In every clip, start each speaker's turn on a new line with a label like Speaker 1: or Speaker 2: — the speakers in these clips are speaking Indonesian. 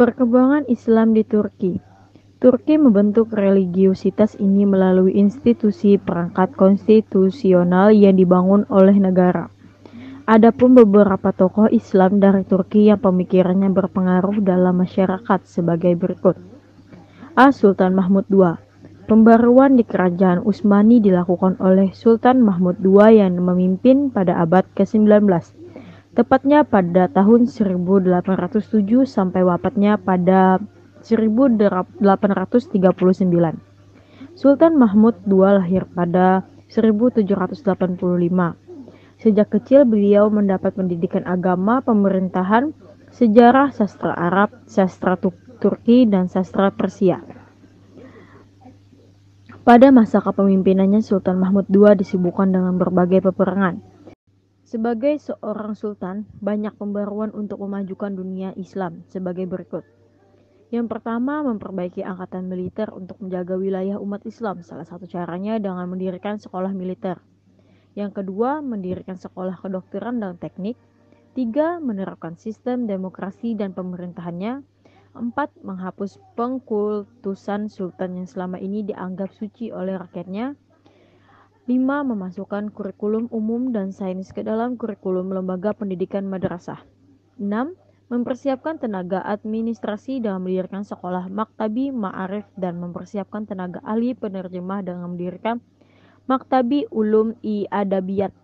Speaker 1: Perkembangan Islam di Turki Turki membentuk religiositas ini melalui institusi perangkat konstitusional yang dibangun oleh negara. Adapun beberapa tokoh Islam dari Turki yang pemikirannya berpengaruh dalam masyarakat sebagai berikut. A. Sultan Mahmud II Pembaruan di kerajaan Utsmani dilakukan oleh Sultan Mahmud II yang memimpin pada abad ke-19 tepatnya pada tahun 1807 sampai wafatnya pada 1839. Sultan Mahmud II lahir pada 1785. Sejak kecil beliau mendapat pendidikan agama, pemerintahan, sejarah sastra Arab, sastra Turki, dan sastra Persia. Pada masa kepemimpinannya, Sultan Mahmud II disibukkan dengan berbagai peperangan. Sebagai seorang sultan, banyak pembaruan untuk memajukan dunia Islam sebagai berikut. Yang pertama, memperbaiki angkatan militer untuk menjaga wilayah umat Islam, salah satu caranya dengan mendirikan sekolah militer. Yang kedua, mendirikan sekolah kedokteran dan teknik. Tiga, menerapkan sistem demokrasi dan pemerintahannya. Empat, menghapus pengkultusan sultan yang selama ini dianggap suci oleh rakyatnya. 5. Memasukkan kurikulum umum dan sains ke dalam kurikulum lembaga pendidikan madrasah. 6. Mempersiapkan tenaga administrasi dalam mendirikan sekolah maktabi ma'arif dan mempersiapkan tenaga ahli penerjemah dengan mendirikan maktabi ulum i adabiyat.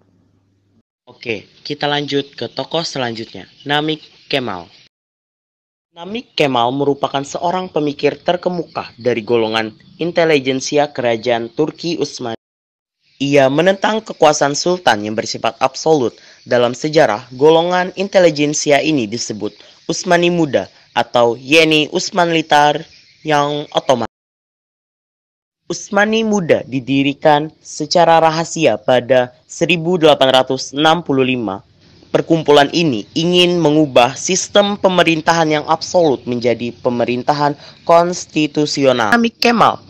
Speaker 2: Oke, kita lanjut ke tokoh selanjutnya, Namik Kemal. Namik Kemal merupakan seorang pemikir terkemuka dari golongan intelijensia kerajaan Turki Utsmani. Ia menentang kekuasaan sultan yang bersifat absolut. Dalam sejarah, golongan intelijensia ini disebut Usmani Muda atau Yeni Usman Litar yang Ottoman. Usmani Muda didirikan secara rahasia pada 1865. Perkumpulan ini ingin mengubah sistem pemerintahan yang absolut menjadi pemerintahan konstitusional. Kami Kemal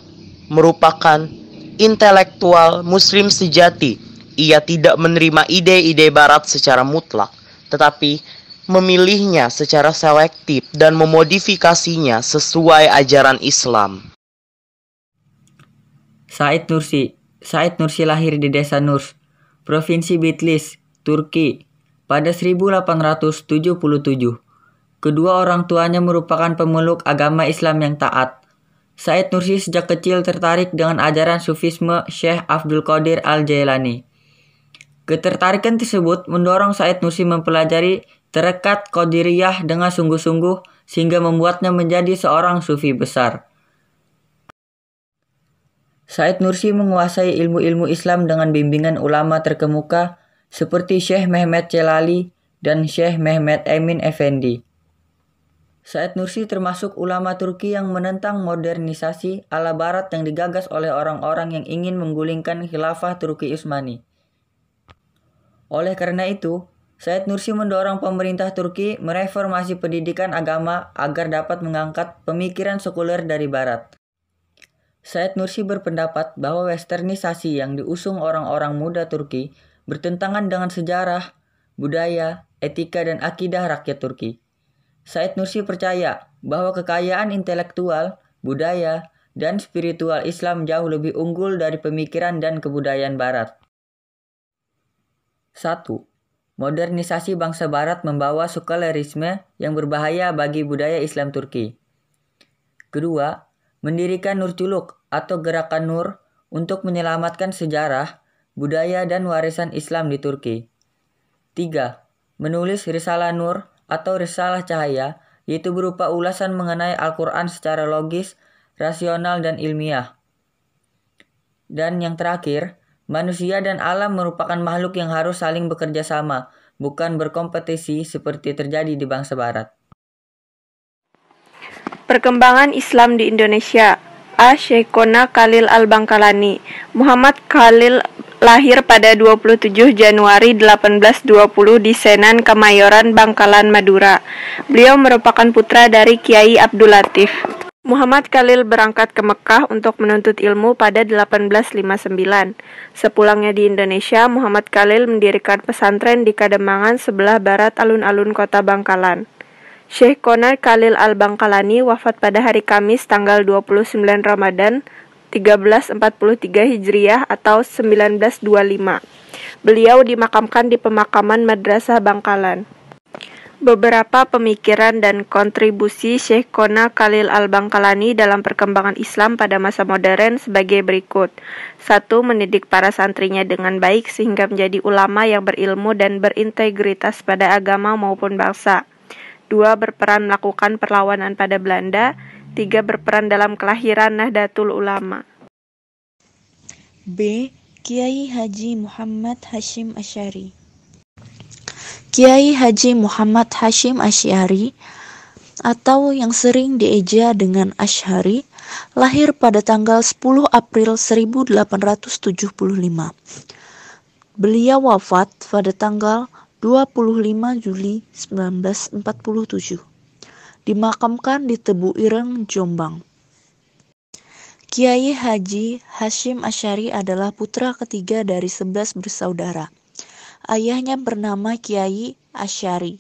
Speaker 2: merupakan intelektual muslim sejati. Ia tidak menerima ide-ide barat secara mutlak, tetapi memilihnya secara selektif dan memodifikasinya sesuai ajaran Islam.
Speaker 3: Said Nursi Said Nursi lahir di desa Nurs, Provinsi Bitlis, Turki, pada 1877. Kedua orang tuanya merupakan pemeluk agama Islam yang taat. Said Nursi sejak kecil tertarik dengan ajaran sufisme Syekh Abdul Qadir Al-Jailani. Ketertarikan tersebut mendorong Said Nursi mempelajari terekat Qadiriyah dengan sungguh-sungguh sehingga membuatnya menjadi seorang sufi besar. Said Nursi menguasai ilmu-ilmu Islam dengan bimbingan ulama terkemuka seperti Syekh Mehmet Celali dan Syekh Mehmet Emin Effendi. Said Nursi termasuk ulama Turki yang menentang modernisasi ala barat yang digagas oleh orang-orang yang ingin menggulingkan khilafah Turki Utsmani. Oleh karena itu, Said Nursi mendorong pemerintah Turki mereformasi pendidikan agama agar dapat mengangkat pemikiran sekuler dari barat. Said Nursi berpendapat bahwa westernisasi yang diusung orang-orang muda Turki bertentangan dengan sejarah, budaya, etika, dan akidah rakyat Turki. Said Nursi percaya bahwa kekayaan intelektual, budaya, dan spiritual Islam jauh lebih unggul dari pemikiran dan kebudayaan Barat. 1. Modernisasi bangsa Barat membawa sekulerisme yang berbahaya bagi budaya Islam Turki. Kedua, mendirikan Nurculuk atau gerakan Nur untuk menyelamatkan sejarah, budaya, dan warisan Islam di Turki. 3. Menulis Risalah Nur atau risalah cahaya, yaitu berupa ulasan mengenai Al-Quran secara logis, rasional, dan ilmiah. Dan yang terakhir, manusia dan alam merupakan makhluk yang harus saling bekerja sama, bukan berkompetisi seperti terjadi di bangsa Barat.
Speaker 4: Perkembangan Islam di Indonesia A. Khalil Al-Bangkalani Muhammad Khalil lahir pada 27 Januari 1820 di Senan, Kemayoran, Bangkalan, Madura. Beliau merupakan putra dari Kiai Abdul Latif. Muhammad Khalil berangkat ke Mekah untuk menuntut ilmu pada 1859. Sepulangnya di Indonesia, Muhammad Khalil mendirikan pesantren di Kademangan sebelah barat alun-alun kota Bangkalan. Syekh Konar Khalil Al-Bangkalani wafat pada hari Kamis tanggal 29 Ramadan 1343 Hijriah atau 1925. Beliau dimakamkan di pemakaman Madrasah Bangkalan. Beberapa pemikiran dan kontribusi Syekh Kona Khalil Al-Bangkalani dalam perkembangan Islam pada masa modern sebagai berikut. satu, Mendidik para santrinya dengan baik sehingga menjadi ulama yang berilmu dan berintegritas pada agama maupun bangsa. dua, Berperan melakukan perlawanan pada Belanda tiga berperan dalam kelahiran Nahdlatul Ulama.
Speaker 5: B. Kiai Haji Muhammad Hashim Asyari Kiai Haji Muhammad Hashim Asyari atau yang sering dieja dengan Ashari lahir pada tanggal 10 April 1875. Beliau wafat pada tanggal 25 Juli 1947 dimakamkan di Tebu Ireng, Jombang. Kiai Haji Hashim Asyari adalah putra ketiga dari sebelas bersaudara. Ayahnya bernama Kiai Asyari,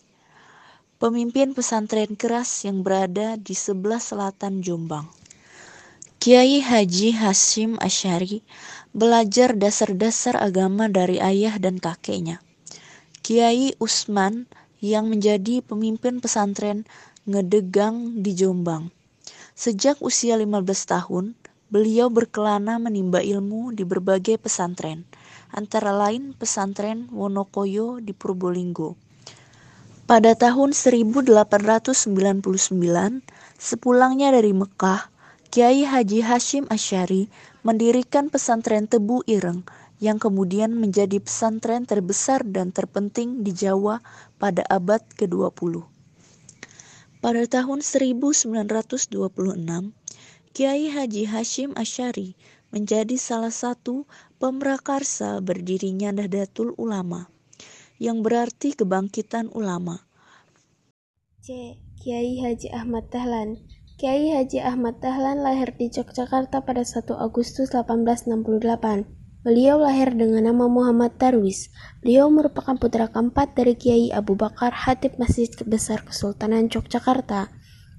Speaker 5: pemimpin pesantren keras yang berada di sebelah selatan Jombang. Kiai Haji Hashim Asyari belajar dasar-dasar agama dari ayah dan kakeknya. Kiai Usman yang menjadi pemimpin pesantren Ngedegang di Jombang. Sejak usia 15 tahun, beliau berkelana menimba ilmu di berbagai pesantren, antara lain pesantren Wonokoyo di Purbolinggo. Pada tahun 1899, sepulangnya dari Mekah, Kiai Haji Hashim Asyari mendirikan pesantren Tebu Ireng yang kemudian menjadi pesantren terbesar dan terpenting di Jawa pada abad ke-20. Pada tahun 1926, Kiai Haji Hashim Asyari menjadi salah satu pemrakarsa berdirinya Nahdlatul Ulama, yang berarti kebangkitan ulama.
Speaker 6: C. Kiai Haji Ahmad Dahlan Kiai Haji Ahmad Dahlan lahir di Yogyakarta pada 1 Agustus 1868. Beliau lahir dengan nama Muhammad Tarwis. Beliau merupakan putra keempat dari Kiai Abu Bakar Hatib Masjid Besar Kesultanan Yogyakarta.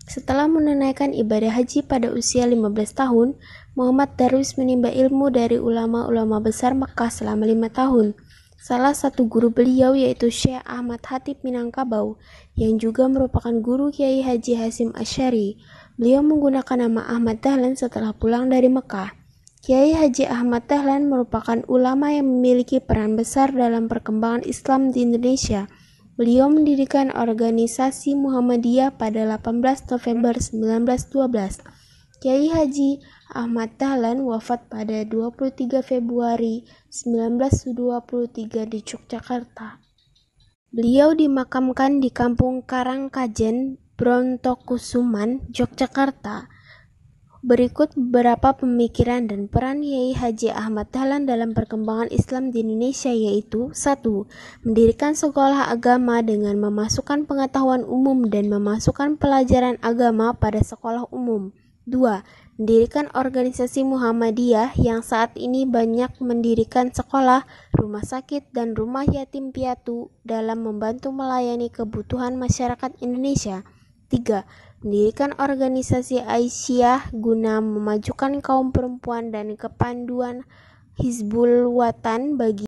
Speaker 6: Setelah menunaikan ibadah haji pada usia 15 tahun, Muhammad Darwis menimba ilmu dari ulama-ulama besar Mekah selama lima tahun. Salah satu guru beliau yaitu Syekh Ahmad Hatib Minangkabau, yang juga merupakan guru Kiai Haji Hasim Asyari. Beliau menggunakan nama Ahmad Dahlan setelah pulang dari Mekah. Kiai Haji Ahmad Dahlan merupakan ulama yang memiliki peran besar dalam perkembangan Islam di Indonesia. Beliau mendirikan organisasi Muhammadiyah pada 18 November 1912. Kiai Haji Ahmad Dahlan wafat pada 23 Februari 1923 di Yogyakarta. Beliau dimakamkan di Kampung Karangkajen, Brontokusuman, Yogyakarta. Berikut beberapa pemikiran dan peran Yai Haji Ahmad Dahlan dalam perkembangan Islam di Indonesia yaitu 1. Mendirikan sekolah agama dengan memasukkan pengetahuan umum dan memasukkan pelajaran agama pada sekolah umum. 2. Mendirikan organisasi Muhammadiyah yang saat ini banyak mendirikan sekolah, rumah sakit, dan rumah yatim piatu dalam membantu melayani kebutuhan masyarakat Indonesia. 3 mendirikan organisasi Aisyah guna memajukan kaum perempuan dan kepanduan Hizbul Watan bagi